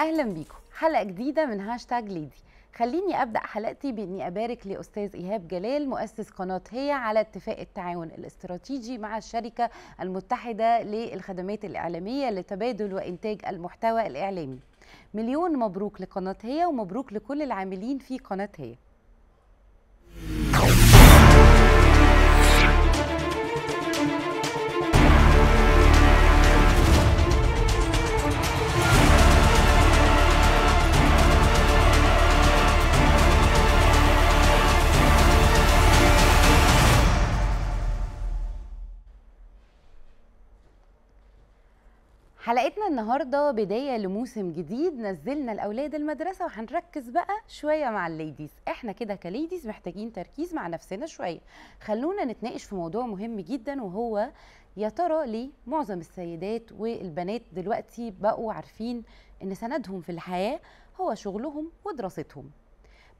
اهلا بيكم حلقه جديده من هاشتاج ليدي خليني ابدا حلقتي باني ابارك لاستاذ ايهاب جلال مؤسس قناه هي على اتفاق التعاون الاستراتيجي مع الشركه المتحده للخدمات الاعلاميه لتبادل وانتاج المحتوى الاعلامي مليون مبروك لقناه هي ومبروك لكل العاملين في قناه هي حلقتنا النهارده بدايه لموسم جديد نزلنا الاولاد المدرسه وهنركز بقى شويه مع الليديز احنا كده كليديز محتاجين تركيز مع نفسنا شويه خلونا نتناقش في موضوع مهم جدا وهو يا ترى ليه معظم السيدات والبنات دلوقتي بقوا عارفين ان سندهم في الحياه هو شغلهم ودراستهم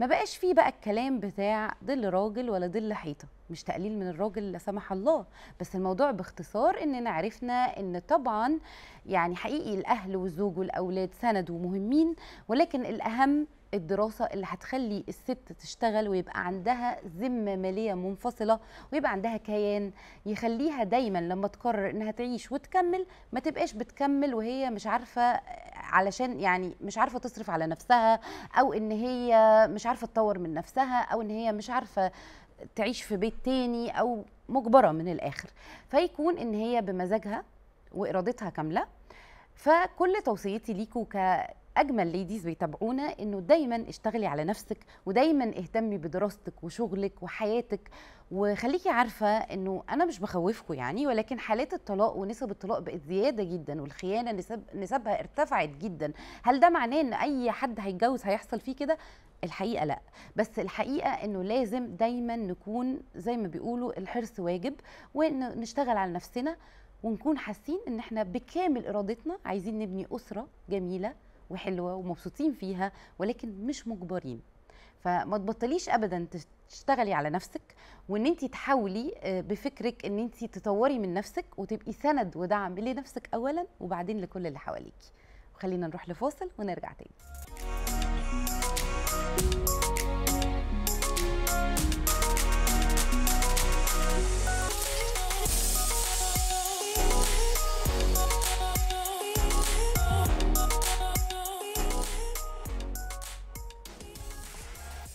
ما بقاش فيه بقى الكلام بتاع ظل راجل ولا ظل حيطه مش تقليل من الراجل لا سمح الله بس الموضوع باختصار اننا عرفنا ان طبعا يعني حقيقي الاهل والزوج والاولاد سند ومهمين ولكن الاهم الدراسه اللي هتخلي الست تشتغل ويبقى عندها ذمه ماليه منفصله ويبقى عندها كيان يخليها دايما لما تقرر انها تعيش وتكمل ما تبقاش بتكمل وهي مش عارفه علشان يعني مش عارفه تصرف على نفسها او ان هي مش عارفه تطور من نفسها او ان هي مش عارفه تعيش في بيت تاني او مجبره من الاخر فيكون ان هي بمزاجها وارادتها كامله فكل توصيتي ليكوا ك اجمل ليديز بيتابعونا انه دايما اشتغلي على نفسك ودايما اهتمي بدراستك وشغلك وحياتك وخليكي عارفه انه انا مش بخوفكم يعني ولكن حالات الطلاق ونسب الطلاق بقت زياده جدا والخيانه نسب نسبها ارتفعت جدا هل ده معناه ان اي حد هيتجوز هيحصل فيه كده الحقيقه لا بس الحقيقه انه لازم دايما نكون زي ما بيقولوا الحرص واجب ونشتغل على نفسنا ونكون حاسين ان احنا بكامل ارادتنا عايزين نبني اسره جميله وحلوه ومبسوطين فيها ولكن مش مجبرين فما تبطليش ابدا تشتغلي على نفسك وان انت تحاولي آه، بفكرك ان انت تطوري من نفسك وتبقي سند ودعم لنفسك اولا وبعدين لكل اللي حواليكي وخلينا نروح لفاصل ونرجع تاني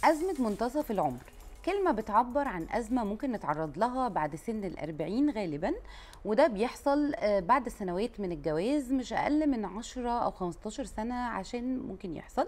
أزمة منتصف العمر كلمة بتعبر عن أزمة ممكن نتعرض لها بعد سن الأربعين غالبا وده بيحصل آه، بعد سنوات من الجواز مش أقل من عشرة أو خمستاشر سنة عشان ممكن يحصل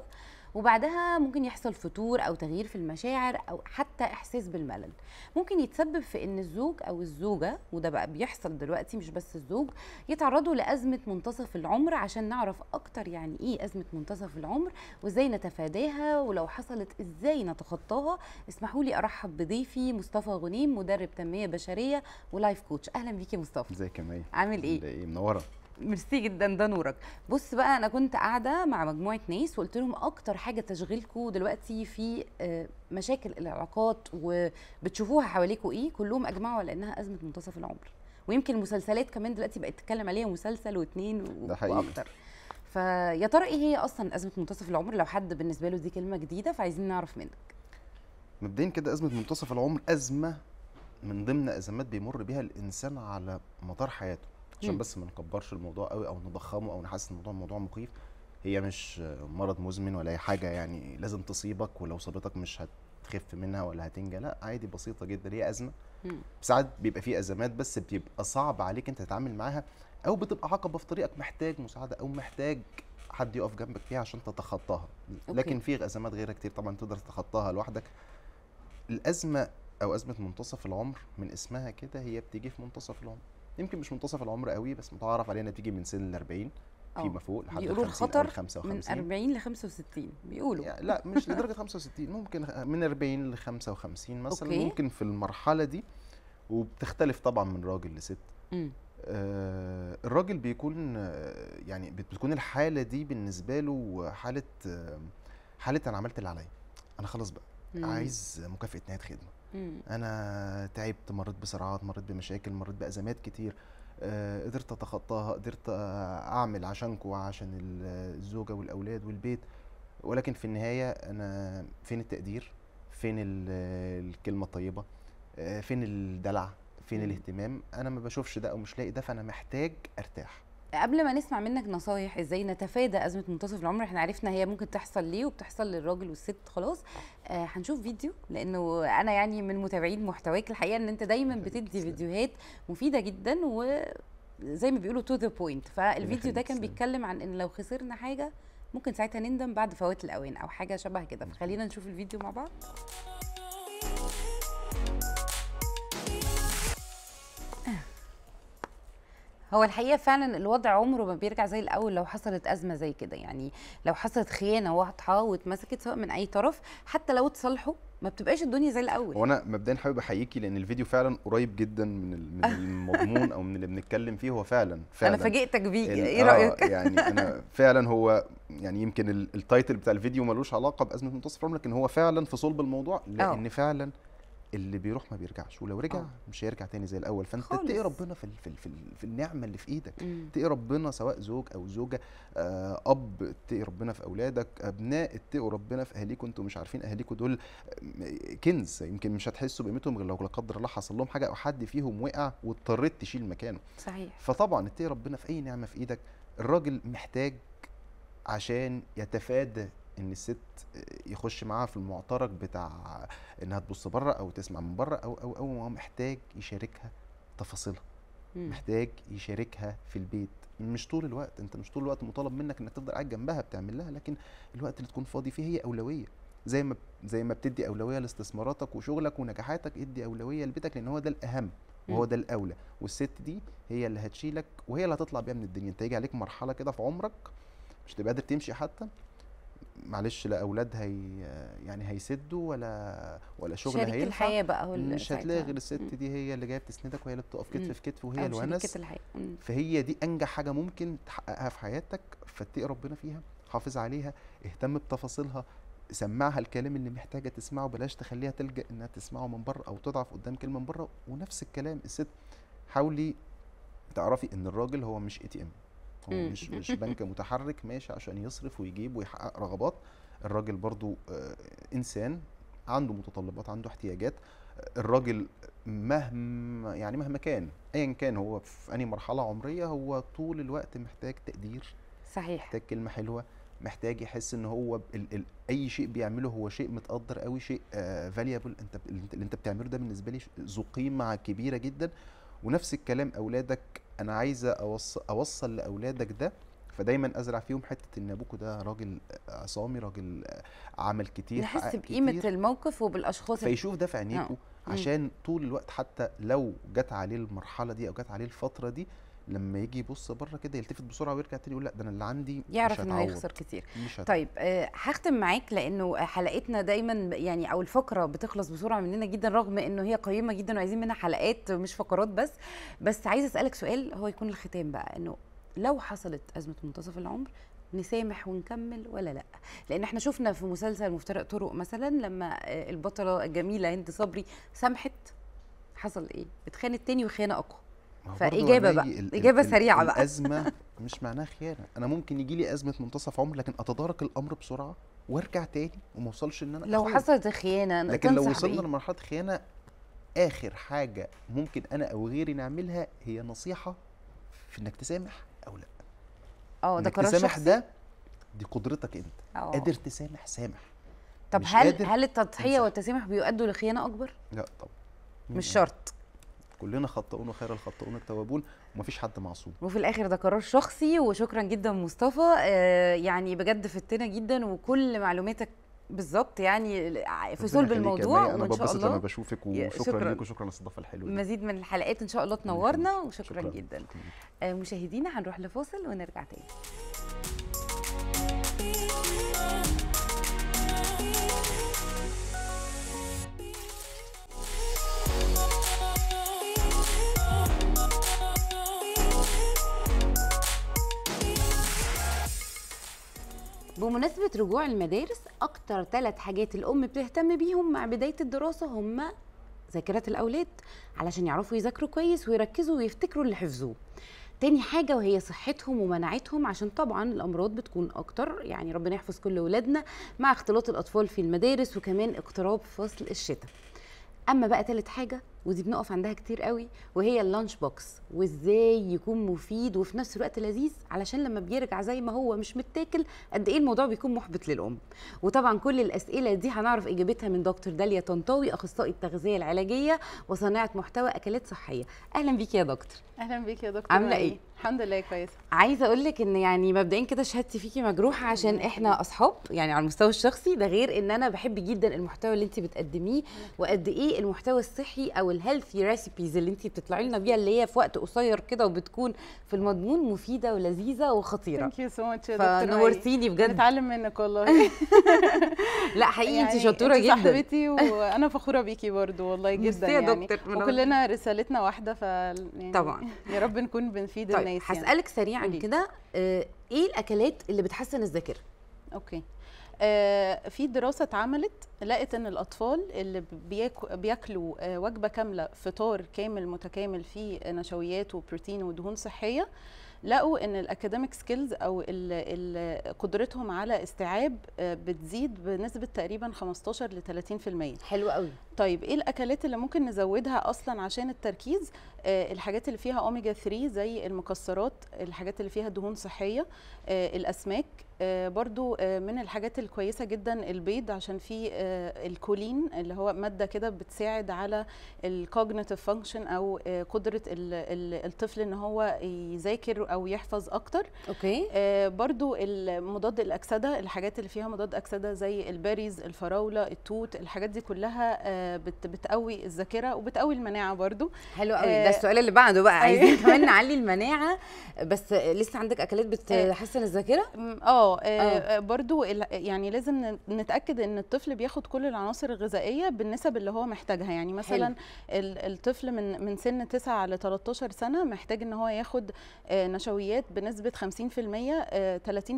وبعدها ممكن يحصل فتور او تغيير في المشاعر او حتى احساس بالملل ممكن يتسبب في ان الزوج او الزوجه وده بقى بيحصل دلوقتي مش بس الزوج يتعرضوا لازمه منتصف العمر عشان نعرف اكتر يعني ايه ازمه منتصف العمر وازاي نتفاداها ولو حصلت ازاي نتخطاها اسمحوا لي ارحب بضيفي مصطفى غنيم مدرب تنميه بشريه ولايف كوتش اهلا بيكي مصطفى ازيك يا عامل ايه؟ ايه منوره ميرسي جدا ده نورك بص بقى انا كنت قاعده مع مجموعه ناس وقلت لهم اكتر حاجه تشغلكم دلوقتي في آه، مشاكل العلاقات وبتشوفوها حواليكم ايه كلهم اجمعوا على انها ازمه منتصف العمر ويمكن المسلسلات كمان دلوقتي بقت تتكلم عليها مسلسل واثنين واكتر فيا ترى ايه هي اصلا ازمه منتصف العمر لو حد بالنسبه له دي كلمه جديده فعايزين نعرف منك مبدئيا كده ازمه منتصف العمر ازمه من ضمن ازمات بيمر بيها الانسان على مدار حياته عشان بس ما نكبرش الموضوع قوي او نضخمه او نحس الموضوع موضوع مخيف هي مش مرض مزمن ولا اي حاجه يعني لازم تصيبك ولو صابتك مش هتخف منها ولا هتنجى لا عادي بسيطه جدا هي ازمه ساعات بيبقى في ازمات بس بيبقى صعب عليك انت تتعامل معاها او بتبقى عقبه في طريقك محتاج مساعده او محتاج حد يقف جنبك فيها عشان تتخطاها لكن في ازمات غيرها كتير طبعا تقدر تتخطاها لوحدك الازمه او ازمه منتصف العمر من اسمها كده هي بتيجي في منتصف العمر يمكن مش منتصف العمر قوي بس متعارف عليها تيجي من سن ال 40 فيما آه. فوق لحد بيقولوا الخطر من 40 ل 65 بيقولوا يعني لا مش لدرجه 65 ممكن من 40 ل 55 مثلا أوكي. ممكن في المرحله دي وبتختلف طبعا من راجل لست آه الراجل بيكون يعني بتكون الحاله دي بالنسبه له حاله حاله انا عملت اللي عليا انا خلاص بقى مم. عايز مكافاه نهايه خدمه مم. انا تعبت مريت بصراعات مريت بمشاكل مريت بازمات كتير آه قدرت اتخطاها قدرت آه، اعمل عشانكم وعشان الزوجه والاولاد والبيت ولكن في النهايه انا فين التقدير فين الكلمه الطيبه آه، فين الدلع فين الاهتمام انا ما بشوفش ده او مش لاقي ده فانا محتاج ارتاح قبل ما نسمع منك نصايح ازاي نتفادى ازمه منتصف العمر احنا عرفنا هي ممكن تحصل ليه وبتحصل للراجل والست خلاص آه هنشوف فيديو لانه انا يعني من متابعين محتواك الحقيقه ان انت دايما بتدي فيديوهات مفيده جدا وزي ما بيقولوا تو ذا بوينت فالفيديو ده كان بيتكلم عن ان لو خسرنا حاجه ممكن ساعتها نندم بعد فوات الاوان او حاجه شبه كده فخلينا نشوف الفيديو مع بعض هو الحقيقه فعلا الوضع عمره ما بيرجع زي الاول لو حصلت ازمه زي كده يعني لو حصلت خيانه واضحه واتمسكت سواء من اي طرف حتى لو اتصالحوا ما بتبقاش الدنيا زي الاول وانا مبدئيا حابب احييكي لان الفيديو فعلا قريب جدا من من المضمون او من اللي بنتكلم فيه هو فعلا فعلا انا فاجئتك بيه ايه رايك آه، يعني انا فعلا هو يعني يمكن التايتل بتاع الفيديو ملوش علاقه بازمه منتصف العمر لكن هو فعلا في صلب الموضوع آه. لان أوه. فعلا اللي بيروح ما بيرجعش ولو رجع آه. مش هيرجع تاني زي الاول فانت تقي ربنا في في في, في النعمه اللي في ايدك تقي ربنا سواء زوج او زوجه آه اب تقي ربنا في اولادك ابناء اتقوا ربنا في اهاليكم انتوا مش عارفين اهاليكم دول آه، كنز يمكن مش هتحسوا بقيمتهم غير لو لا قدر الله حصل لهم حاجه او حد فيهم وقع واضطريت تشيل مكانه صحيح فطبعا اتقي ربنا في اي نعمه في ايدك الراجل محتاج عشان يتفادى ان الست يخش معاها في المعترك بتاع انها تبص بره او تسمع من بره او او او هو محتاج يشاركها تفاصيلها محتاج يشاركها في البيت مش طول الوقت انت مش طول الوقت مطالب منك انك تفضل قاعد جنبها بتعمل لها لكن الوقت اللي تكون فاضي فيه هي اولويه زي ما زي ما بتدي اولويه لاستثماراتك وشغلك ونجاحاتك ادي اولويه لبيتك لان هو ده الاهم وهو ده الاولى والست دي هي اللي هتشيلك وهي اللي هتطلع بيها من الدنيا انت يجي عليك مرحله كده في عمرك مش تبقى قادر تمشي حتى معلش لا اولاد هي يعني هيسدوا ولا ولا شغل هينفع شريك الحياه بقى هو مش هتلاقي غير الست دي هي اللي جايه بتسندك وهي اللي بتقف كتف في كتف وهي الونس فهي دي انجح حاجه ممكن تحققها في حياتك فاتقي ربنا فيها حافظ عليها اهتم بتفاصيلها سمعها الكلام اللي محتاجه تسمعه بلاش تخليها تلجا انها تسمعه من بره او تضعف قدام كلمه من بره ونفس الكلام الست حاولي تعرفي ان الراجل هو مش اي تي ام هو مش مش بنك متحرك ماشي عشان يصرف ويجيب ويحقق رغبات الراجل برضو آه، انسان عنده متطلبات عنده احتياجات الراجل مهما يعني مهما كان ايا كان هو في انهي مرحله عمريه هو طول الوقت محتاج تقدير صحيح محتاج كلمه حلوه محتاج يحس ان هو ال ال اي شيء بيعمله هو شيء متقدر قوي شيء فاليبل آه، انت اللي انت بتعمله ده بالنسبه لي ذو قيمه كبيره جدا ونفس الكلام اولادك انا عايزه اوصل اوصل لاولادك ده فدايما ازرع فيهم حته ان ابوكو ده راجل عصامي راجل عمل كتير يحس بقيمه الموقف وبالاشخاص فيشوف ده في عينيكوا آه. عشان طول الوقت حتى لو جت عليه المرحله دي او جت عليه الفتره دي لما يجي يبص بره كده يلتفت بسرعه ويرجع تاني يقول لا ده انا اللي عندي يعرف انه هيخسر كتير مش طيب آه، هختم معاك لانه حلقتنا دايما يعني او الفقره بتخلص بسرعه مننا جدا رغم انه هي قيمه جدا وعايزين منها حلقات مش فقرات بس بس عايزه اسالك سؤال هو يكون الختام بقى انه لو حصلت ازمه منتصف العمر نسامح ونكمل ولا لا لان احنا شفنا في مسلسل مفترق طرق مثلا لما آه، البطله الجميله هند صبري سامحت حصل ايه اتخانت تاني وخيانه اقوى فاجابه بقى اجابه سريعه بقى الازمه مش معناها خيانه انا ممكن يجي لي ازمه منتصف عمر لكن اتدارك الامر بسرعه وارجع تاني وما اوصلش ان انا لو حصلت خيانه انا لكن لو وصلنا لمرحله خيانه اخر حاجه ممكن انا او غيري نعملها هي نصيحه في انك تسامح او لا اه ده قرار تسامح ده دي قدرتك انت أوه. قادر تسامح سامح طب هل هل التضحيه والتسامح بيؤدوا لخيانه اكبر لا طبعا مش شرط كلنا خطاؤون وخير الخطاؤون التوابون ومفيش حد معصوم وفي الاخر ده قرار شخصي وشكرا جدا مصطفى آه، يعني بجد فتنا جدا وكل معلوماتك بالظبط يعني في صلب الموضوع وان انا ببسط لما بشوفك وشكرا لك وشكرا للاستضافه الحلوه مزيد من الحلقات ان شاء الله تنورنا وشكرا شكرا. جدا آه، مشاهدينا هنروح لفاصل ونرجع تاني بمناسبة رجوع المدارس أكتر ثلاث حاجات الأم بتهتم بيهم مع بداية الدراسة هما ذاكرة الأولاد علشان يعرفوا يذاكروا كويس ويركزوا ويفتكروا اللي حفظوه تاني حاجة وهي صحتهم ومناعتهم عشان طبعا الأمراض بتكون أكتر يعني ربنا يحفظ كل ولادنا مع اختلاط الأطفال في المدارس وكمان اقتراب فصل الشتاء أما بقى تالت حاجة ودي بنقف عندها كتير قوي وهي اللانش بوكس وازاي يكون مفيد وفي نفس الوقت لذيذ علشان لما بيرجع زي ما هو مش متاكل قد ايه الموضوع بيكون محبط للام وطبعا كل الاسئله دي هنعرف اجابتها من دكتور داليا طنطاوي اخصائي التغذيه العلاجيه وصناعه محتوى اكلات صحيه اهلا بيكي يا دكتور اهلا بيكي يا دكتور عامله يعني ايه الحمد لله كويسه عايزه اقول لك ان يعني مبدئيا كده شهادتي فيكي مجروحه عشان احنا اصحاب يعني على المستوى الشخصي ده غير ان انا بحب جدا المحتوى اللي انت بتقدميه وقد ايه المحتوى الصحي او الهيلثي ريسيبيز اللي انت بتطلعي لنا بيها اللي هي في وقت قصير كده وبتكون في المضمون مفيده ولذيذه وخطيره ثانك يو سو ماتش فنورتيني بجد نتعلم منك والله لا حقيقي يعني انت شطوره جدا صاحبتي وانا فخوره بيكي برضو والله جدا يا يعني دكتور وكلنا رسالتنا واحده ف يعني طبعا يا رب نكون بنفيد طيب الناس يعني. هسالك يعني. سريعا كده آه، ايه الاكلات اللي بتحسن الذاكره اوكي آه، في دراسه اتعملت لقت ان الاطفال اللي بياكلوا آه، وجبه كامله فطار كامل متكامل فيه نشويات وبروتين ودهون صحيه لقوا ان الاكاديميك سكيلز او قدرتهم على استيعاب آه، بتزيد بنسبه تقريبا 15 ل 30% حلو قوي طيب ايه الاكلات اللي ممكن نزودها اصلا عشان التركيز آه، الحاجات اللي فيها اوميجا 3 زي المكسرات الحاجات اللي فيها دهون صحيه آه، الاسماك آه، برضو من الحاجات الكويسة جدا البيض عشان فيه الكولين اللي هو مادة كده بتساعد على الكوجنيتيف فانكشن أو قدرة الطفل إن هو يذاكر أو يحفظ أكتر أوكي. برضو مضاد الأكسدة الحاجات اللي فيها مضاد أكسدة زي الباريز الفراولة التوت الحاجات دي كلها بتقوي الذاكرة وبتقوي المناعة برضو حلو قوي ده السؤال اللي بعده بقى أيوة. عايزين كمان نعلي المناعه بس لسه عندك اكلات بتحسن الذاكره آه. آه،, آه،, اه برضو يعني لازم نتاكد ان الطفل بياخد كل العناصر الغذائيه بالنسب اللي هو محتاجها يعني مثلا حل. الطفل من من سن 9 ل 13 سنه محتاج ان هو ياخد نشويات بنسبه 50%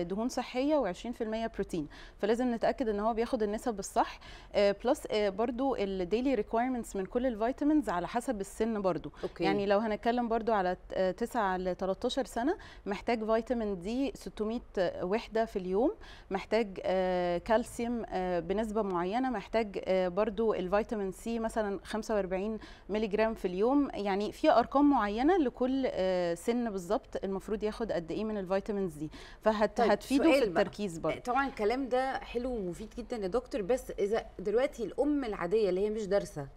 30% دهون صحيه و20% بروتين فلازم نتاكد ان هو بياخد النسب الصح بلس برضو الديلي ريكويرمنتس من كل الفيتامينز على حسب السن السن برضو أوكي. يعني لو هنتكلم برضو على 9 آه، ل 13 سنه محتاج فيتامين دي 600 وحده في اليوم محتاج آه، كالسيوم آه، بنسبه معينه محتاج برضو الفيتامين سي مثلا 45 جرام في اليوم يعني في ارقام معينه لكل سن بالظبط المفروض ياخد قد ايه من الفيتامين دي فهتفيده طيب في التركيز برضه طبعا الكلام ده حلو ومفيد جدا يا دكتور بس اذا دلوقتي الام العاديه اللي هي مش دارسه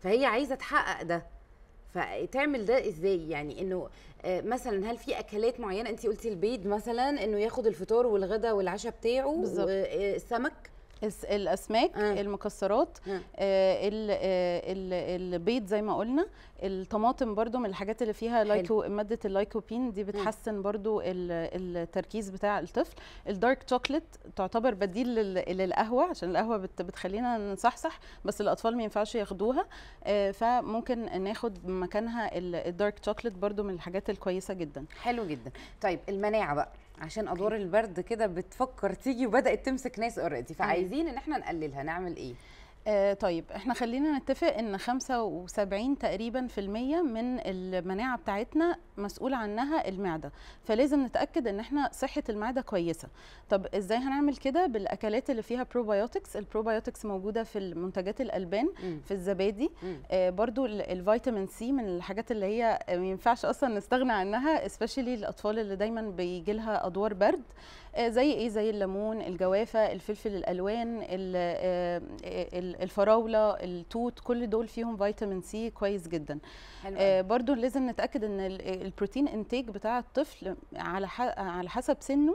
فهي عايزه تحقق ده فتعمل ده ازاي يعني انه آه، مثلا هل في اكلات معينه انت قلتي البيض مثلا انه ياخد الفطار والغدا والعشاء بتاعه بالظبط السمك الاسماك آه. المكسرات آه. آه, آه، البيض زي ما قلنا الطماطم برضو من الحاجات اللي فيها لايكو ماده اللايكوبين دي آه. بتحسن آه. برضو التركيز بتاع الطفل الدارك شوكليت تعتبر بديل للقهوه عشان القهوه بتخلينا نصحصح بس الاطفال ما ينفعش ياخدوها آه فممكن ناخد مكانها الدارك شوكليت برضو من الحاجات الكويسه جدا حلو جدا طيب المناعه بقى عشان ادوار البرد كده بتفكر تيجي وبدات تمسك ناس اوريدي فعايزين ان احنا نقللها نعمل ايه آه طيب احنا خلينا نتفق ان 75 تقريبا في المية من المناعة بتاعتنا مسؤول عنها المعدة فلازم نتأكد ان احنا صحة المعدة كويسة طب ازاي هنعمل كده بالاكلات اللي فيها بروبايوتكس البروبايوتكس موجودة في المنتجات الالبان في الزبادي آه برضو الفيتامين سي من الحاجات اللي هي ما ينفعش اصلا نستغنى عنها especially الاطفال اللي دايما بيجي لها ادوار برد آه، زي ايه زي الليمون الجوافه الفلفل الالوان آه، الفراوله التوت كل دول فيهم فيتامين سي كويس جدا حلو. آه، برضو لازم نتاكد ان البروتين انتاج بتاع الطفل على على حسب سنه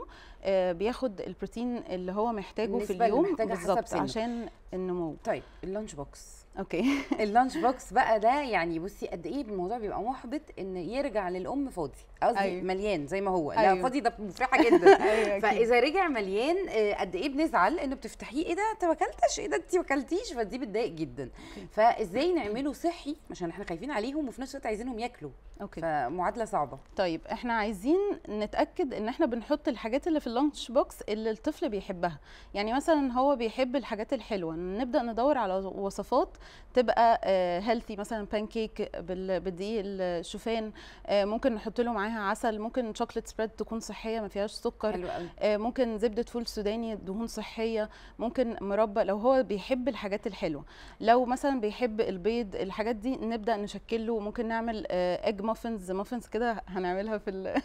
بياخد البروتين اللي هو محتاجه في اليوم بالظبط عشان النمو طيب اللانش بوكس اوكي اللانش بوكس بقى ده يعني بصي قد ايه الموضوع بيبقى محبط ان يرجع للام فاضي قصدي أيوه. مليان زي ما هو أيوه. لا فاضي ده مفرحه أيوه، جدا أيوه فاذا رجع مليان آه، قد ايه بنزعل انه بتفتحيه ايه ده انت ما اكلتش ايه ده انت ما اكلتيش فدي بتضايق جدا فازاي نعمله صحي عشان احنا خايفين عليهم وفي نفس الوقت عايزينهم ياكلوا اوكي فمعادله صعبه طيب احنا عايزين نتاكد ان احنا بنحط الحاجات اللي في اللانش بوكس اللي الطفل بيحبها يعني مثلا هو بيحب الحاجات الحلوه نبدا ندور على وصفات تبقى هيلثي آه، مثلا بانكيك بالدقيق الشوفان آه، ممكن نحط له معاها عسل ممكن شوكليت سبريد تكون صحيه ما فيهاش سكر حلو قوي. آه، ممكن زبده فول سوداني دهون صحيه ممكن مربى لو هو بيحب الحاجات الحلوه لو مثلا بيحب البيض الحاجات دي نبدا نشكل له ممكن نعمل اجمل مافنز مافنز كده هنعملها في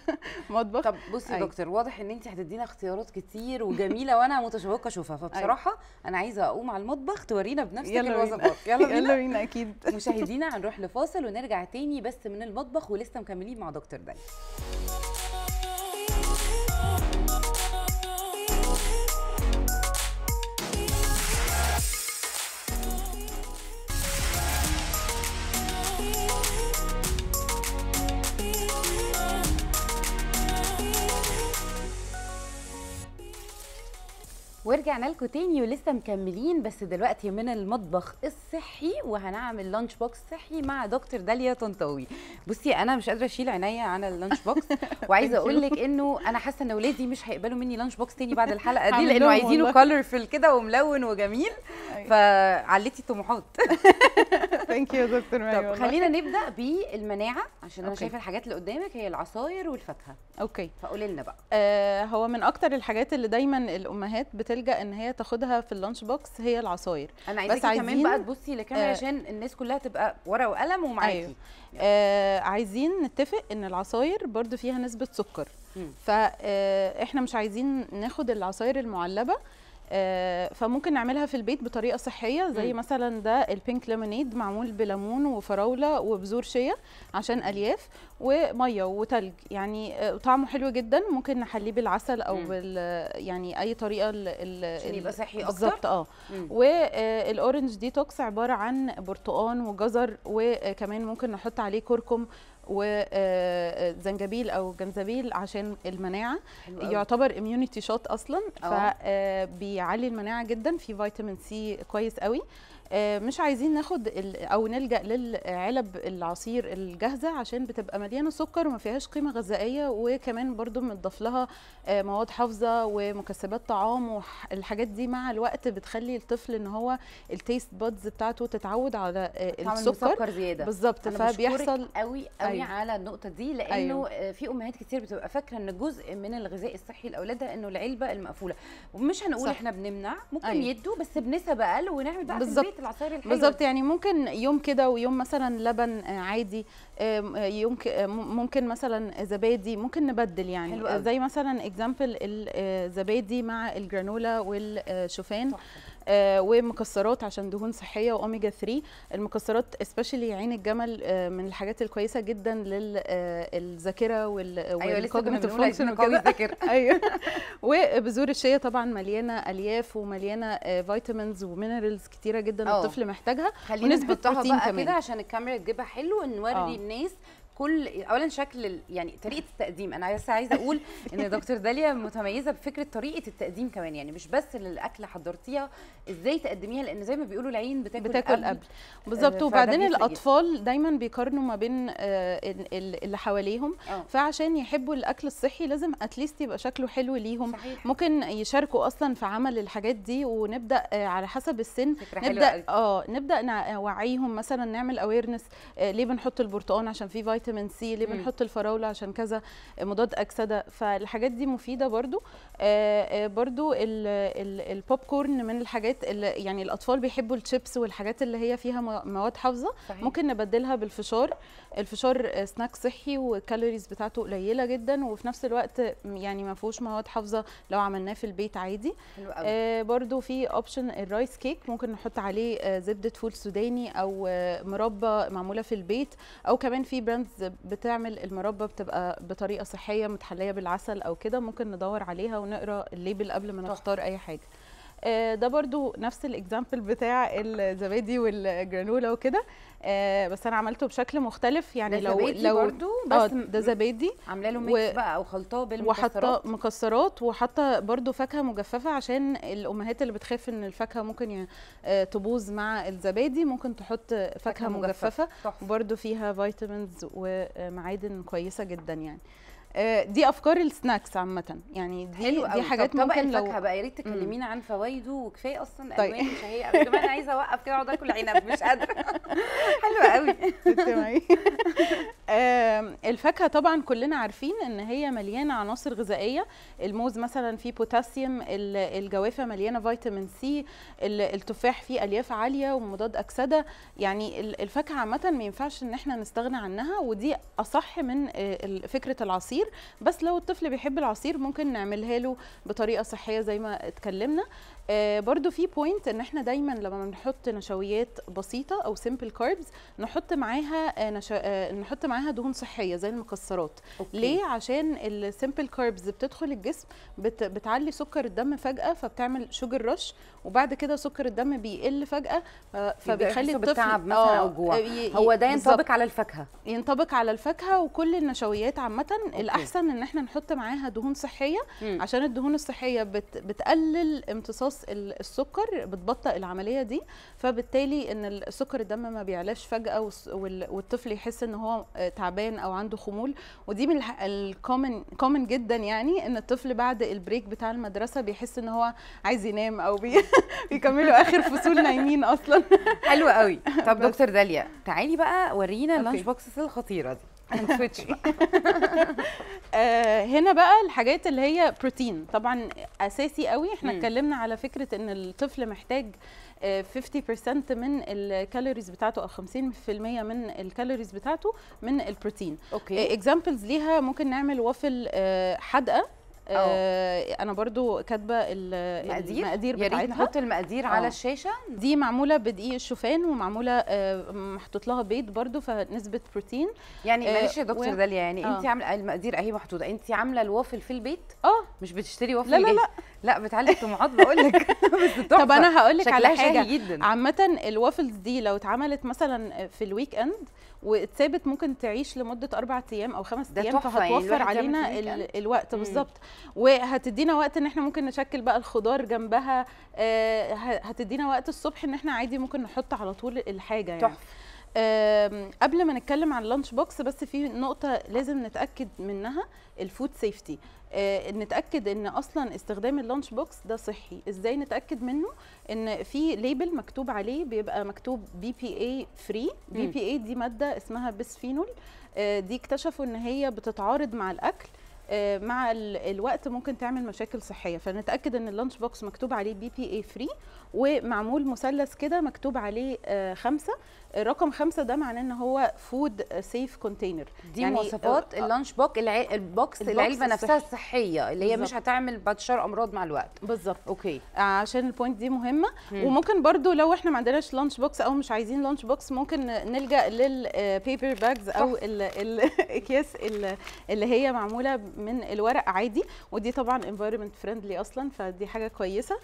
المطبخ طب بصي يا أيوة. دكتور واضح ان انت هتدينا اختيارات كتير وجميله وانا متشوقه اشوفها أيوة. فبصراحه أي. انا عايزه اقوم على المطبخ تورينا بنفسك يلا الوصفات يلا بينا يلا بينا اكيد مشاهدينا هنروح لفاصل ونرجع تاني بس من المطبخ ولسه مكملين مع دكتور دالي ورجعنا لكم تاني ولسه مكملين بس دلوقتي من المطبخ الصحي وهنعمل لانش بوكس صحي مع دكتور داليا طنطاوي بصي انا مش قادره اشيل عينيا عن اللانش بوكس وعايزه اقول لك انه انا حاسه ان ولادي مش هيقبلوا مني لانش بوكس تاني بعد الحلقه دي لانه عايزينه كلرفل كده وملون وجميل أيوة. فعليتي طموحات ثانك يو دكتور دكتور طب خلينا نبدا بالمناعه عشان انا شايفه الحاجات اللي قدامك هي العصاير والفاكهه اوكي فقولي لنا بقى آه، هو من اكتر الحاجات اللي دايما الامهات بت تلجا ان هي تاخدها في اللانش بوكس هي العصاير انا عايزاكي كمان عايزين... بقى تبصي لكاميرا آه عشان الناس كلها تبقى ورقه وقلم ومعاكي أيوه. آه عايزين نتفق ان العصاير برده فيها نسبه سكر فاحنا آه، مش عايزين ناخد العصاير المعلبه آه، فممكن نعملها في البيت بطريقه صحيه زي م. مثلا ده البينك ليمونيد معمول بليمون وفراوله وبذور شيا عشان الياف وميه وتلج يعني آه، طعمه حلو جدا ممكن نحليه بالعسل او بال يعني اي طريقه عشان يبقى صحي اكتر بالظبط اه والاورنج آه، ديتوكس عباره عن برتقان وجزر وكمان ممكن نحط عليه كركم وزنجبيل آه، آه، او جنزبيل عشان المناعه يعتبر اميونيتي شوت اصلا اه. فبيعلي المناعه جدا في فيتامين سي كويس قوي آه، مش عايزين ناخد او نلجا للعلب العصير الجاهزه عشان بتبقى مليانه سكر وما فيهاش قيمه غذائيه وكمان برضو متضاف لها آه، مواد حافظه ومكسبات طعام والحاجات دي مع الوقت بتخلي الطفل ان هو التيست بادز بتاعته تتعود على آه، السكر زياده بالظبط فبيحصل قوي قوي أيوه. على النقطه دي لانه أيوه. في امهات كتير بتبقى فاكره ان جزء من الغذاء الصحي لاولادها انه العلبه المقفوله ومش هنقول صح. احنا بنمنع ممكن أيوه. يدوا بس بنسب اقل ونعمل بقى بالظبط طريقه العصاير الحلوه بالظبط يعني ممكن يوم كده ويوم مثلا لبن آه، عادي آه، يوم آه، ممكن مثلا زبادي ممكن نبدل يعني حلو زي مثلا اكزامبل الزبادي مع الجرانولا والشوفان صح. آه، ومكسرات عشان دهون صحيه واوميجا 3 المكسرات سبيشلي عين الجمل آه، من الحاجات الكويسه جدا للذاكره آه، وال أيوة، فانكشن قوي الذاكره ايوه وبذور الشيا طبعا مليانه الياف ومليانه فيتامينز ومينرالز كتيره جدا أوه. الطفل محتاجها خلينا نحطها بقى كده عشان الكاميرا تجيبها حلو ونوري الناس كل اولا شكل يعني طريقه التقديم انا بس عايزه اقول ان دكتور داليا متميزه بفكره طريقه التقديم كمان يعني مش بس للأكل حضرتيها ازاي تقدميها لان زي ما بيقولوا العين بتاكل, بتاكل قبل آه، بالظبط وبعدين الاطفال دايما بيقارنوا ما بين آه، اللي حواليهم آه. فعشان يحبوا الاكل الصحي لازم اتليست يبقى شكله حلو ليهم صحيح. ممكن يشاركوا اصلا في عمل الحاجات دي ونبدا على حسب السن نبدا اه نبدا نوعيهم مثلا نعمل اويرنس ليه بنحط البرتقال عشان فيه فيتامين فيتامين سي ليه بنحط الفراوله عشان كذا مضاد اكسده فالحاجات دي مفيده برضو برده آه، آه، برضو البوب كورن من الحاجات اللي يعني الاطفال بيحبوا الشيبس والحاجات اللي هي فيها مواد حافظه ممكن نبدلها بالفشار الفشار سناك صحي والكالوريز بتاعته قليله جدا وفي نفس الوقت يعني ما فيهوش مواد حافظه لو عملناه في البيت عادي برده آه، برضو في اوبشن الرايس كيك ممكن نحط عليه زبده فول سوداني او مربى معموله في البيت او كمان في براندز بتعمل المربى بتبقى بطريقه صحيه متحليه بالعسل او كده ممكن ندور عليها ونقرا الليبل قبل ما نختار اي حاجه آه، ده برضو نفس الاكزامبل بتاع الزبادي والجرانولا وكده آه، بس انا عملته بشكل مختلف يعني لو لو برضو آه، بس ده زبادي عامله له ميكس بقى او خلطاه بالمكسرات وحاطه مكسرات وحاطه برضو فاكهه مجففه عشان الامهات اللي بتخاف ان الفاكهه ممكن تبوظ مع الزبادي ممكن تحط فاكهه, مجففه, مجففة برضو فيها فيتامينز ومعادن كويسه جدا يعني آه، دي افكار السناكس عامه يعني دي حلو دي حاجات طب ممكن لو الفاكهه بقى يا ريت تكلمينا عن فوائده وكفايه اصلا طيب. شهيه مش هي انا عايزه اوقف كده اقعد اكل عنب مش قادره حلوه قوي الفاكهه طبعا كلنا عارفين ان هي مليانه عناصر غذائيه الموز مثلا فيه بوتاسيوم الجوافه مليانه فيتامين سي التفاح فيه الياف عاليه ومضاد اكسده يعني الفاكهه عامه ما ينفعش ان احنا نستغنى عنها ودي اصح من آه، فكره العصير بس لو الطفل بيحب العصير ممكن نعملها له بطريقه صحيه زي ما اتكلمنا آه برضو في بوينت ان احنا دايما لما بنحط نشويات بسيطه او سيمبل كاربز نحط معاها آه نشا... آه نحط معاها دهون صحيه زي المكسرات أوكي. ليه عشان السيمبل كاربز بتدخل الجسم بت... بتعلي سكر الدم فجاه فبتعمل شوجر رش وبعد كده سكر الدم بيقل فجاه فبيخلي الطفل بتعب مثلا او آه، جوع آه، ي... هو ده ينطبق على الفاكهه ينطبق على الفاكهه وكل النشويات عامه الاحسن ان احنا نحط معاها دهون صحيه م. عشان الدهون الصحيه بت... بتقلل امتصاص خلاص السكر بتبطئ العمليه دي فبالتالي ان السكر الدم ما بيعلاش فجاه والطفل يحس ان هو آه، تعبان او عنده خمول ودي من الكومن كومن جدا يعني ان الطفل بعد البريك بتاع المدرسه بيحس ان هو عايز ينام او بي بيكملوا اخر فصول نايمين اصلا حلو قوي طب دكتور داليا تعالي بقى ورينا اللانش بوكسز الخطيره دي هنسويتش آه، هنا بقى الحاجات اللي هي بروتين طبعا اساسي قوي احنا اتكلمنا على فكره ان الطفل محتاج 50% آه، من الكالوريز بتاعته او 50% من الكالوريز بتاعته من البروتين اوكي اكزامبلز آه، ليها ممكن نعمل وافل حادقه آه،, آه انا برضو كاتبه المقادير المقادير بتاعتها يا ريت نحط المقادير على آه. الشاشه دي معموله بدقيق الشوفان ومعموله آه محطوط لها بيض برضو فنسبه بروتين يعني آه، معلش يا دكتور و... داليا يعني أوه. انت عامله المقادير اهي محطوطه انت عامله الوافل في البيت اه مش بتشتري وافل لا لا لا بتعلي الطموحات بقول لك بس طب انا هقول لك على حاجه عامه الوافلز دي لو اتعملت مثلا في الويك اند وتثابت ممكن تعيش لمده اربع ايام او خمس ايام يعني، فهتوفر يعني علينا ال... الوقت بالظبط وهتدينا وقت ان احنا ممكن نشكل بقى الخضار جنبها آه هتدينا وقت الصبح ان احنا عادي ممكن نحط على طول الحاجه يعني تحفة. قبل ما نتكلم عن اللانش بوكس بس في نقطة لازم نتأكد منها الفود سيفتي آه، نتاكد ان اصلا استخدام اللانش بوكس ده صحي ازاي نتاكد منه ان في ليبل مكتوب عليه بيبقى مكتوب بي بي اي فري بي بي اي دي ماده اسمها بسفينول آه، دي اكتشفوا ان هي بتتعارض مع الاكل آه، مع الوقت ممكن تعمل مشاكل صحيه فنتاكد ان اللانش بوكس مكتوب عليه بي بي اي فري ومعمول مثلث كده مكتوب عليه آه، خمسة رقم خمسة ده معناه ان هو فود سيف كونتينر دي يعني مواصفات آه، آه. اللانش بوك الع... البوكس, العلبه نفسها الصحيه اللي هي بالزبط. مش هتعمل بتشر امراض مع الوقت بالظبط اوكي عشان البوينت دي مهمه مم. وممكن برضو لو احنا ما عندناش لانش بوكس او مش عايزين لانش بوكس ممكن نلجا للبيبر باجز او الاكياس اللي هي معموله من الورق عادي ودي طبعا انفايرمنت فريندلي اصلا فدي حاجه كويسه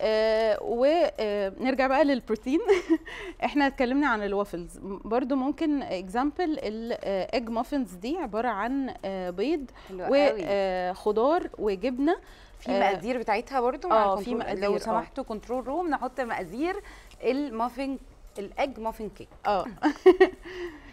آه، ونرجع آه، بقى للبروتين احنا اتكلمنا عن الوافلز برضو ممكن اكزامبل الايج مافنز دي عباره عن آه، بيض وخضار وجبنه في مقادير بتاعتها برضو اه في مقادير لو سمحتوا كنترول روم نحط مقادير المافن الايج مافن كيك اه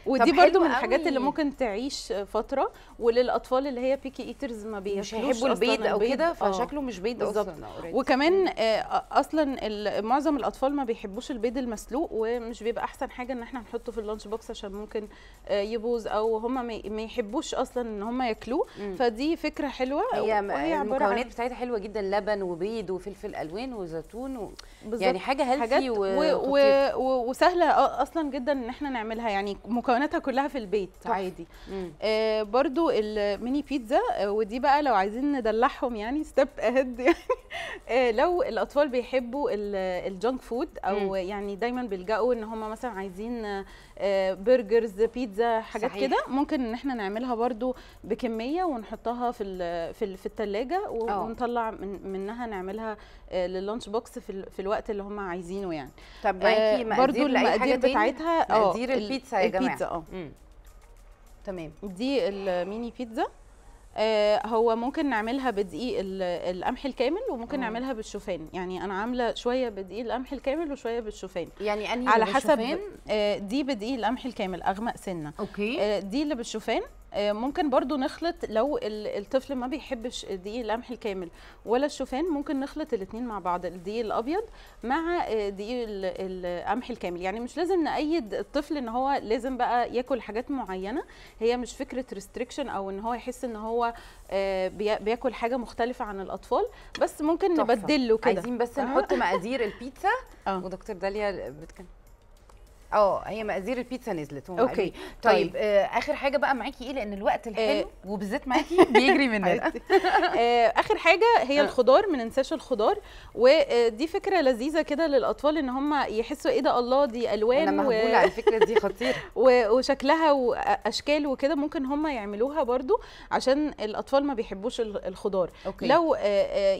ودي برضو من الحاجات اللي ممكن تعيش فتره وللاطفال اللي هي بيكي ايترز e ما بيحبوش مش هيحبوا البيض او كده آه. فشكله مش بيض اصلا وكمان آه، اصلا معظم الاطفال ما بيحبوش البيض المسلوق ومش بيبقى احسن حاجه ان احنا نحطه في اللانش بوكس عشان ممكن آه، يبوظ او هم ما يحبوش اصلا ان هم ياكلوه فدي فكره حلوه هي المكونات بتاعتها حلوه جدا لبن وبيض وفلفل الوان وزيتون و... بالزبط. يعني حاجه هيلثي و... و... و... وسهله اصلا جدا ان احنا نعملها يعني مكوناتها كلها في البيت طف. عادي آه برضو الميني بيتزا آه، ودي بقى لو عايزين ندلعهم يعني ستيب اهيد يعني آه لو الاطفال بيحبوا الجانك فود او مم. يعني دايما بيلجأوا ان هم مثلا عايزين برجرز بيتزا حاجات كده ممكن ان احنا نعملها برده بكميه ونحطها في ال في ال في الثلاجه ونطلع من منها نعملها آه، للانش بوكس في, في الوقت اللي هم عايزينه يعني طب معاكي آه، مقادير برضو المقادير بتاعتها آه، مقادير البيتزا يا جماعه البيتزا اه تمام دي الميني بيتزا آه، هو ممكن نعملها بدقيق القمح الكامل وممكن مم. نعملها بالشوفان يعني انا عامله شويه بدقيق القمح الكامل وشويه بالشوفان يعني انهي على حسب آه، دي بدقيق القمح الكامل اغمق سنه أوكي. آه، دي اللي بالشوفان آه، ممكن برضو نخلط لو الطفل ما بيحبش الدقيق القمح الكامل ولا الشوفان ممكن نخلط الاثنين مع بعض الدقيق الابيض مع آه، دقيق القمح الكامل يعني مش لازم نأيد الطفل ان هو لازم بقى ياكل حاجات معينه هي مش فكره ريستريكشن او ان هو يحس ان هو آه، بياكل حاجه مختلفه عن الاطفال بس ممكن نبدله كده عايزين بس نحط مقادير البيتزا ودكتور داليا بتكلم اه هي مقادير البيتزا نزلت هم اوكي طيب, طيب. آه اخر حاجه بقى معاكي ايه لان الوقت آه، الحلو آه وبالذات معاكي بيجري مننا آه اخر حاجه هي آه. الخضار ما ننساش الخضار ودي آه، فكره لذيذه كده للاطفال ان هم يحسوا ايه ده الله دي الوان انا مهبوله و... على الفكره دي خطيره وشكلها واشكال وكده ممكن هم يعملوها برضو عشان الاطفال ما بيحبوش الخضار أوكي. لو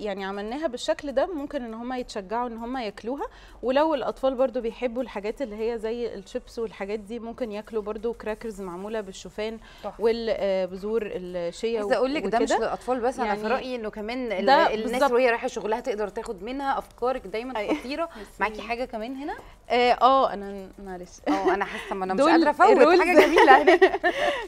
يعني عملناها بالشكل ده ممكن ان هم يتشجعوا ان هم ياكلوها ولو الاطفال برضو بيحبوا الحاجات اللي هي زي الشيبس والحاجات دي ممكن ياكلوا برده كراكرز معموله بالشوفان والبذور آه، الشيا عايزه اقول لك ده مش للاطفال بس يعني انا في يعني رايي انه كمان الناس وهي رايحه شغلها تقدر تاخد منها افكارك دايما أيوة. خطيره معاكي حاجه كمان هنا اه, آه، انا معلش اه انا حاسه ما انا مش قادره افوت حاجه جميله هنا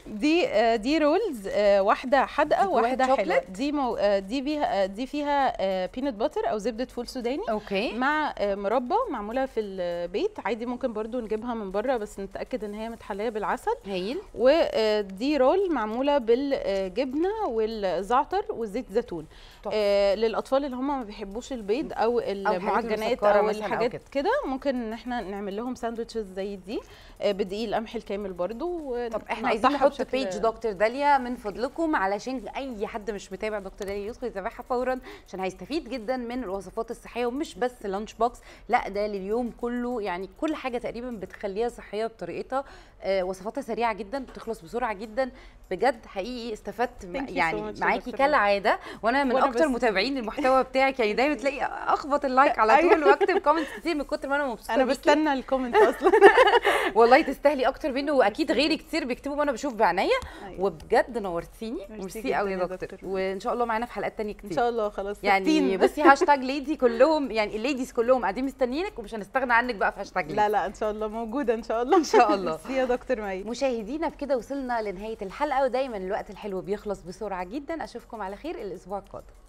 دي آه، دي رولز واحده حادقه واحده حلوه دي مو دي بيها دي فيها بينت باتر او زبده فول سوداني أوكي. مع مربى معموله في البيت عادي ممكن برضو نجيبها نجيبها من بره بس نتاكد ان هي متحليه بالعسل هايل ودي رول معموله بالجبنه والزعتر والزيت زيتون آه للاطفال اللي هم ما بيحبوش البيض او المعجنات او, أو الحاجات كده ممكن ان احنا نعمل لهم ساندوتشز زي دي بدقيق القمح الكامل برضو طب احنا عايزين نحط بيج دكتور داليا من فضلكم علشان اي حد مش متابع دكتور داليا يدخل يتابعها فورا عشان هيستفيد جدا من الوصفات الصحيه ومش بس لانش بوكس لا ده لليوم كله يعني كل حاجه تقريبا بتخليها صحيه بطريقتها آه، وصفاتها سريعه جدا بتخلص بسرعه جدا بجد حقيقي استفدت يعني so معاكي كالعاده وانا من اكتر متابعين المحتوى بتاعك يعني دايما تلاقي اخبط اللايك على طول أيوه. واكتب كومنتس كتير من كتر ما انا مبسوطه انا بستنى الكومنت اصلا والله والله تستاهلي اكتر منه واكيد غيري كتير بيكتبوا وانا بشوف بعناية وبجد نورتيني ميرسي قوي يا دكتور وان شاء الله معانا في حلقات تانية كتير ان شاء الله خلاص يعني بصي هاشتاج ليدي كلهم يعني الليديز كلهم قاعدين مستنيينك ومش هنستغنى عنك بقى في هاشتاج لا لا ان شاء الله موجوده ان شاء الله ان شاء الله ميرسي يا دكتور مي مشاهدينا بكده وصلنا لنهايه الحلقه ودايما الوقت الحلو بيخلص بسرعه جدا اشوفكم على خير الاسبوع القادم